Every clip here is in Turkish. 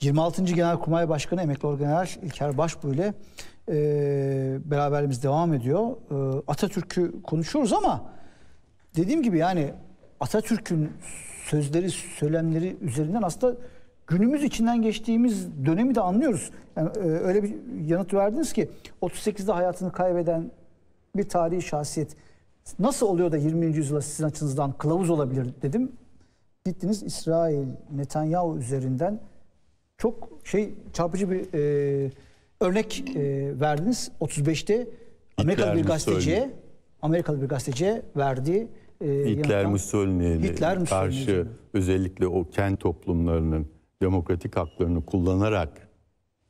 26. Genelkurmay Başkanı Emekli Orgeneral İlker Başbuğ ile e, beraberliğimiz devam ediyor. E, Atatürk'ü konuşuyoruz ama dediğim gibi yani Atatürk'ün sözleri, söylemleri üzerinden aslında günümüz içinden geçtiğimiz dönemi de anlıyoruz. Yani, e, öyle bir yanıt verdiniz ki 38'de hayatını kaybeden bir tarihi şahsiyet nasıl oluyor da 20. yüzyıla sizin açınızdan kılavuz olabilir dedim. Gittiniz İsrail, Netanyahu üzerinden çok şey çarpıcı bir e, örnek e, verdiniz. 35'te Amerikalı bir gazeteciye Amerikalı bir gazeteciye verdiği e, Hitler Mussolini'ye karşı Mussolini özellikle o kent toplumlarının demokratik haklarını kullanarak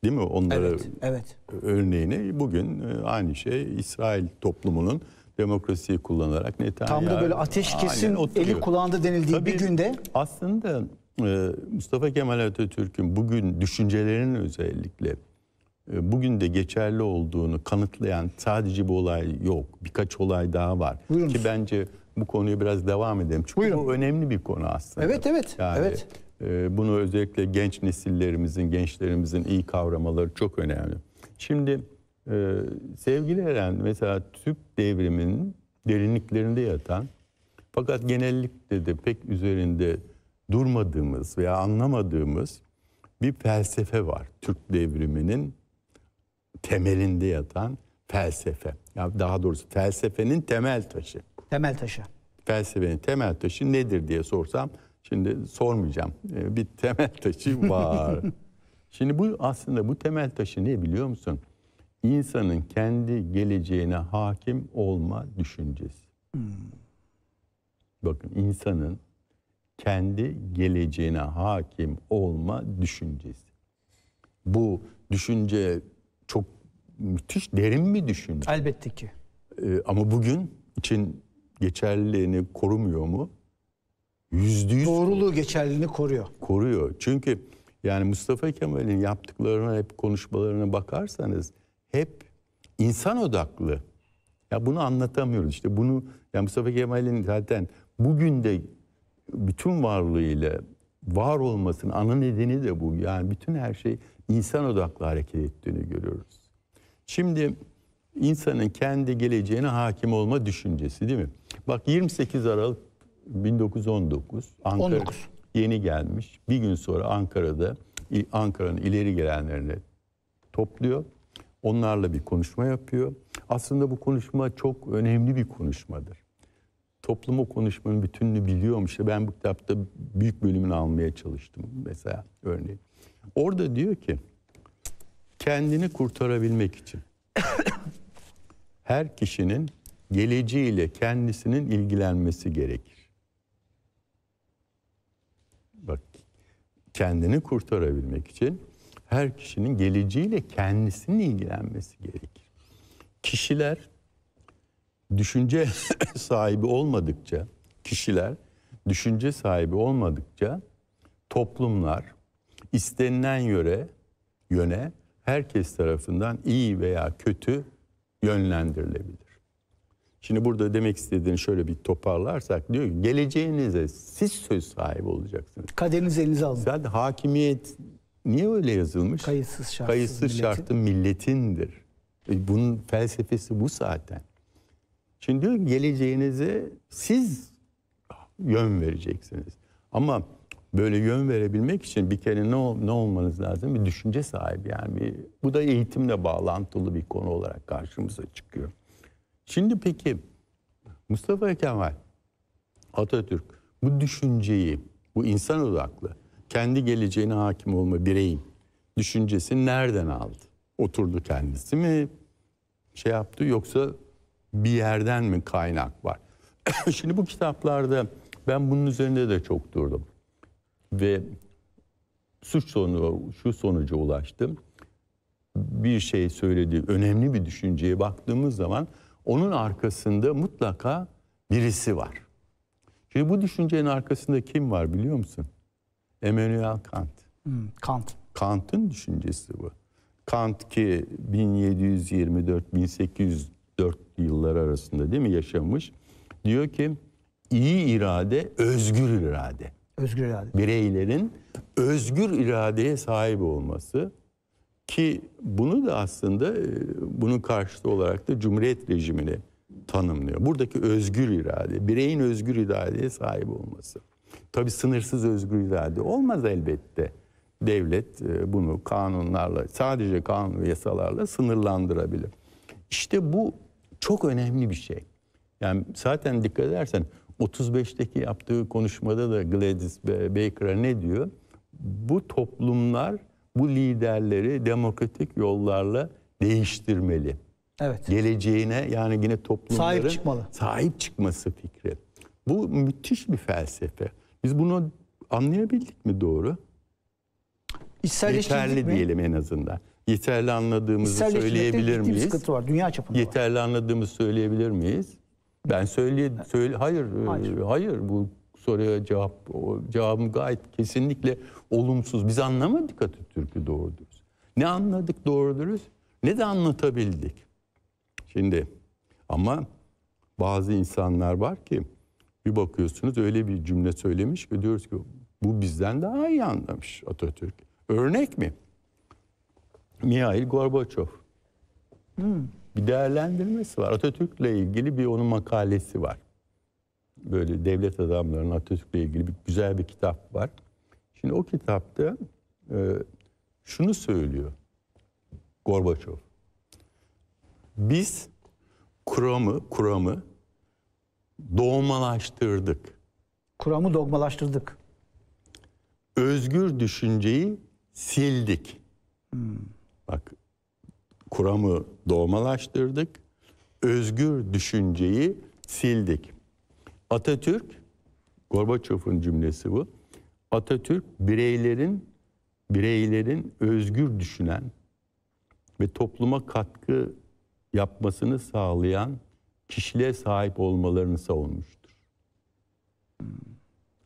değil mi onlara evet, evet. örneğini bugün e, aynı şey İsrail toplumunun demokrasiyi kullanarak Netanyahu tam da böyle ateşkesin eli kullandı denildiği Tabii bir günde aslında ee, Mustafa Kemal Atatürk'ün bugün düşüncelerinin özellikle e, bugün de geçerli olduğunu kanıtlayan sadece bu olay yok. Birkaç olay daha var. Buyurun. Ki bence bu konuyu biraz devam edelim. Çünkü Buyurun. bu önemli bir konu aslında. Evet evet. Yani, evet. E, bunu özellikle genç nesillerimizin, gençlerimizin iyi kavramaları çok önemli. Şimdi e, sevgili Eren mesela Türk devriminin derinliklerinde yatan fakat genellikle de pek üzerinde durmadığımız veya anlamadığımız bir felsefe var. Türk devriminin temelinde yatan felsefe. Ya daha doğrusu felsefenin temel taşı. Temel taşı. Felsefenin temel taşı nedir diye sorsam şimdi sormayacağım. Ee, bir temel taşı var. şimdi bu aslında bu temel taşı ne biliyor musun? İnsanın kendi geleceğine hakim olma düşüncesi. Hmm. Bakın insanın kendi geleceğine hakim olma düşüncesi. Bu düşünce çok müthiş derin bir düşünce. Elbette ki. Ee, ama bugün için geçerliliğini korumuyor mu? Yüzde yüz. Doğruluğu geçerliliğini koruyor. Koruyor. Çünkü yani Mustafa Kemal'in yaptıklarına hep konuşmalarına bakarsanız hep insan odaklı. Ya bunu anlatamıyoruz. işte. bunu yani Mustafa Kemal'in zaten bugün de bütün varlığıyla var olmasının ana nedeni de bu. Yani bütün her şey insan odaklı hareket ettiğini görüyoruz. Şimdi insanın kendi geleceğine hakim olma düşüncesi değil mi? Bak 28 Aralık 1919 Ankara 19. yeni gelmiş. Bir gün sonra Ankara'da Ankara'nın ileri gelenlerini topluyor. Onlarla bir konuşma yapıyor. Aslında bu konuşma çok önemli bir konuşmadır toplumu konuşmanın bütününü biliyormuş. ben bu kitapta büyük bölümünü almaya çalıştım mesela örneğin. Orada diyor ki kendini kurtarabilmek için her kişinin geleceğiyle kendisinin ilgilenmesi gerekir. Bak kendini kurtarabilmek için her kişinin geleceğiyle kendisinin ilgilenmesi gerekir. Kişiler düşünce sahibi olmadıkça kişiler düşünce sahibi olmadıkça toplumlar istenilen yöre yöne herkes tarafından iyi veya kötü yönlendirilebilir. Şimdi burada demek istediğini şöyle bir toparlarsak diyor ki geleceğinize siz söz sahibi olacaksınız. Kaderiniz elinize alın. Zaten hakimiyet niye öyle yazılmış? Kayıtsız şartsız, Kayıtsız milletin. şartı milletindir. E, bunun felsefesi bu zaten. Şimdi diyor geleceğinizi siz yön vereceksiniz. Ama böyle yön verebilmek için bir kere ne, ne olmanız lazım? Bir düşünce sahibi yani. Bir, bu da eğitimle bağlantılı bir konu olarak karşımıza çıkıyor. Şimdi peki Mustafa Kemal, Atatürk bu düşünceyi, bu insan odaklı, kendi geleceğine hakim olma bireyin düşüncesini nereden aldı? Oturdu kendisi mi şey yaptı yoksa bir yerden mi kaynak var? Şimdi bu kitaplarda ben bunun üzerinde de çok durdum. Ve suç sonu şu sonuca ulaştım. Bir şey söylediği önemli bir düşünceye baktığımız zaman onun arkasında mutlaka birisi var. Şimdi bu düşüncenin arkasında kim var biliyor musun? Emmanuel Kant. Hmm, Kant. Kant'ın düşüncesi bu. Kant ki 1724-1804 yılları arasında değil mi yaşamış. Diyor ki iyi irade özgür irade. Özgür irade. Bireylerin özgür iradeye sahip olması ki bunu da aslında e, bunun karşıtı olarak da Cumhuriyet rejimini tanımlıyor. Buradaki özgür irade, bireyin özgür iradeye sahip olması. Tabii sınırsız özgür irade olmaz elbette. Devlet e, bunu kanunlarla, sadece kanun ve yasalarla sınırlandırabilir. İşte bu çok önemli bir şey. Yani zaten dikkat edersen 35'teki yaptığı konuşmada da Gladys Baker'a ne diyor? Bu toplumlar bu liderleri demokratik yollarla değiştirmeli. Evet. Geleceğine yani yine toplumların sahip, çıkmalı. sahip çıkması fikri. Bu müthiş bir felsefe. Biz bunu anlayabildik mi doğru? İçselleştirdik Yeterli diyelim en azından yeterli anladığımızı söyleyebilir miyiz? sıkıntı var. Dünya çapında Yeterli var. anladığımızı söyleyebilir miyiz? Ben söyle, söyle hayır, e, hayır, hayır bu soruya cevap cevabım gayet kesinlikle olumsuz. Biz anlamadık Atatürk'ü doğru dürüst. Ne anladık doğru dürüst ne de anlatabildik. Şimdi ama bazı insanlar var ki bir bakıyorsunuz öyle bir cümle söylemiş ki diyoruz ki bu bizden daha iyi anlamış Atatürk. Örnek mi? Mihail Gorbaçov. Hmm. Bir değerlendirmesi var. Atatürk'le ilgili bir onun makalesi var. Böyle devlet adamlarının Atatürk'le ilgili bir güzel bir kitap var. Şimdi o kitapta e, şunu söylüyor Gorbaçov. Biz kuramı, kuramı doğmalaştırdık. Kuramı dogmalaştırdık. Özgür düşünceyi sildik. Hmm. Bak kuramı doğmalaştırdık. Özgür düşünceyi sildik. Atatürk, Gorbaçov'un cümlesi bu. Atatürk bireylerin bireylerin özgür düşünen ve topluma katkı yapmasını sağlayan kişiliğe sahip olmalarını savunmuştur.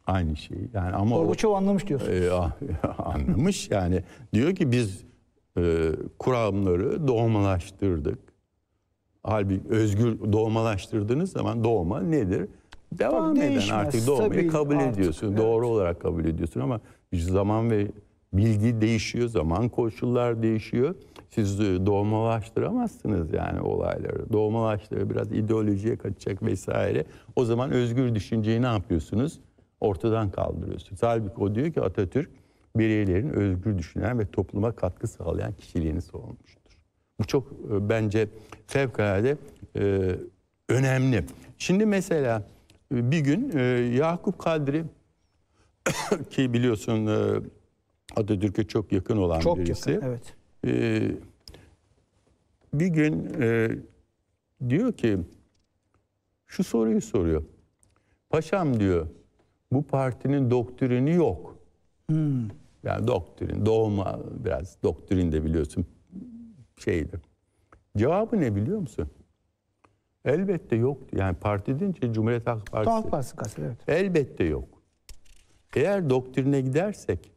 Aynı şey. Yani ama Gorbaçov anlamış diyorsunuz. E, ee, ah, anlamış yani. Diyor ki biz e, kuramları doğmalaştırdık. Halbuki özgür doğmalaştırdığınız zaman doğma nedir? Devam Tabii eden artık doğmayı Tabii, kabul artık, ediyorsun. Evet. Doğru olarak kabul ediyorsun ama zaman ve bilgi değişiyor, zaman koşullar değişiyor. Siz e, doğmalaştıramazsınız yani olayları. Doğmalaştırı biraz ideolojiye kaçacak vesaire. O zaman özgür düşünceyi ne yapıyorsunuz? Ortadan kaldırıyorsunuz. Halbuki o diyor ki Atatürk bireylerin özgür düşünen ve topluma katkı sağlayan kişiliğini savunmuştur. Bu çok e, bence fevkalade e, önemli. Şimdi mesela e, bir gün e, Yakup Kadri ki biliyorsun e, Atatürk'e çok yakın olan çok birisi. Çok yakın, evet. E, bir gün e, diyor ki şu soruyu soruyor. Paşam diyor bu partinin doktrini yok. Hmm. Yani doktrin, doğuma biraz doktrin de biliyorsun şeydir. Cevabı ne biliyor musun? Elbette yok. Yani parti deyince Cumhuriyet Halk Partisi. Halk Partisi evet. Elbette yok. Eğer doktrine gidersek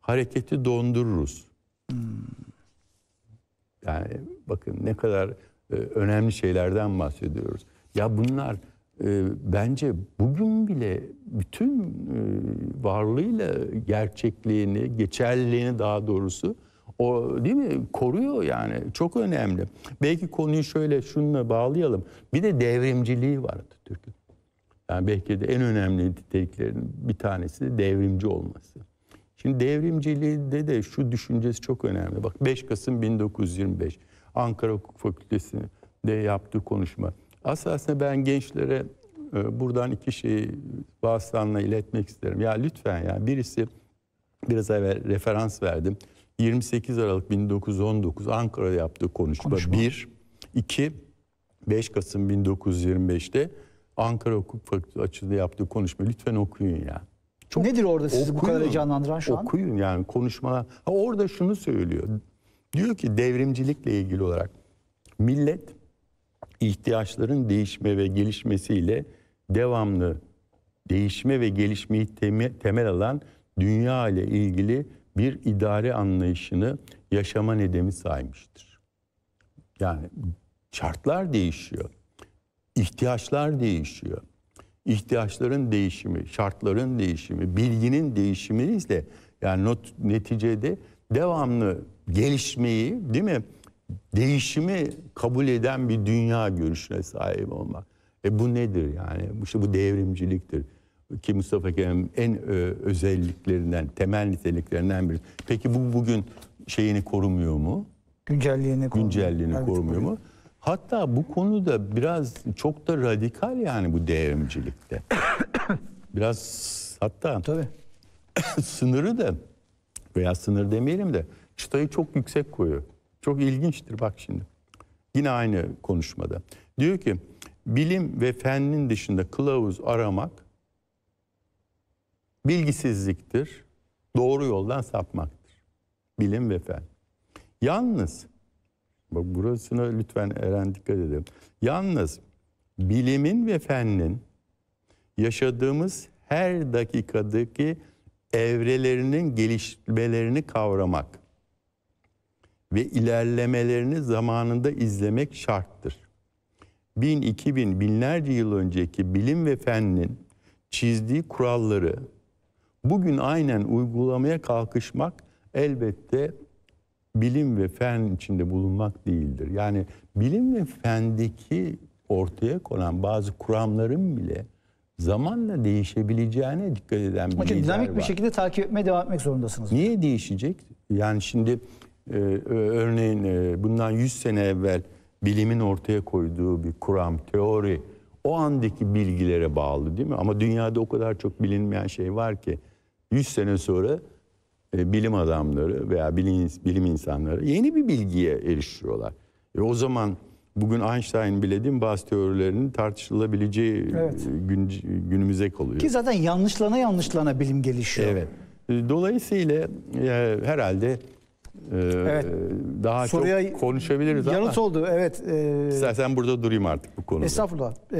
hareketi dondururuz. Hmm. Yani bakın ne kadar e, önemli şeylerden bahsediyoruz. Ya bunlar ee, bence bugün bile bütün e, varlığıyla gerçekliğini, geçerliliğini daha doğrusu o değil mi koruyor yani çok önemli. Belki konuyu şöyle şununla bağlayalım. Bir de devrimciliği var Türk'ün. Yani belki de en önemli niteliklerinin bir tanesi de devrimci olması. Şimdi devrimciliğinde de şu düşüncesi çok önemli. Bak 5 Kasım 1925 Ankara Hukuk Fakültesi'nde yaptığı konuşma. Aslında ben gençlere e, buradan iki şeyi vasıtanla iletmek isterim. Ya lütfen ya birisi biraz evvel referans verdim. 28 Aralık 1919 Ankara'da yaptığı konuşma, konuşma. bir. iki 5 Kasım 1925'te Ankara Hukuk Fakültesi açıldı yaptığı konuşma lütfen okuyun ya. Çok Nedir orada sizi okuyun, bu kadar heyecanlandıran şu okuyun an? Okuyun yani konuşmalar. Ha, orada şunu söylüyor. Diyor ki devrimcilikle ilgili olarak millet ihtiyaçların değişme ve gelişmesiyle devamlı değişme ve gelişmeyi temel alan dünya ile ilgili bir idare anlayışını yaşama nedeni saymıştır. Yani şartlar değişiyor. ihtiyaçlar değişiyor. İhtiyaçların değişimi, şartların değişimi, bilginin değişimiyle yani not, neticede devamlı gelişmeyi değil mi? değişimi kabul eden bir dünya görüşüne sahip olmak. E bu nedir yani? İşte bu devrimciliktir. Ki Mustafa Kemal'in en e, özelliklerinden, temel niteliklerinden biri. Peki bu bugün şeyini korumuyor mu? Güncelliğini, Güncelliğini korumuyor, korumuyor mu? Hatta bu konuda biraz çok da radikal yani bu devrimcilikte. biraz hatta Tabii. sınırı da veya sınır demeyelim de çıtayı çok yüksek koyuyor. Çok ilginçtir bak şimdi. Yine aynı konuşmada. Diyor ki bilim ve fennin dışında kılavuz aramak bilgisizliktir. Doğru yoldan sapmaktır. Bilim ve fen. Yalnız bak burasına lütfen Eren dikkat edin. Yalnız bilimin ve fennin yaşadığımız her dakikadaki evrelerinin gelişmelerini kavramak ve ilerlemelerini zamanında izlemek şarttır. Bin, iki bin, binlerce yıl önceki bilim ve fennin çizdiği kuralları bugün aynen uygulamaya kalkışmak elbette bilim ve fen içinde bulunmak değildir. Yani bilim ve fendeki ortaya konan bazı kuramların bile zamanla değişebileceğine dikkat eden bir Hocam dinamik var. bir şekilde takip etmeye devam etmek zorundasınız. Niye değişecek? Yani şimdi ee, örneğin e, bundan 100 sene evvel bilimin ortaya koyduğu bir kuram, teori o andaki bilgilere bağlı değil mi? Ama dünyada o kadar çok bilinmeyen şey var ki 100 sene sonra e, bilim adamları veya bilim, bilim insanları yeni bir bilgiye erişiyorlar. E, o zaman bugün Einstein bile değil mi, bazı teorilerinin tartışılabileceği e, evet. gün, günümüze kalıyor. Ki zaten yanlışlana yanlışlana bilim gelişiyor. Evet. Dolayısıyla herhalde ee, evet. Daha Soruya çok konuşabiliriz yanıt ama. Yanıt oldu evet. E... İstersen burada durayım artık bu konuda. Estağfurullah.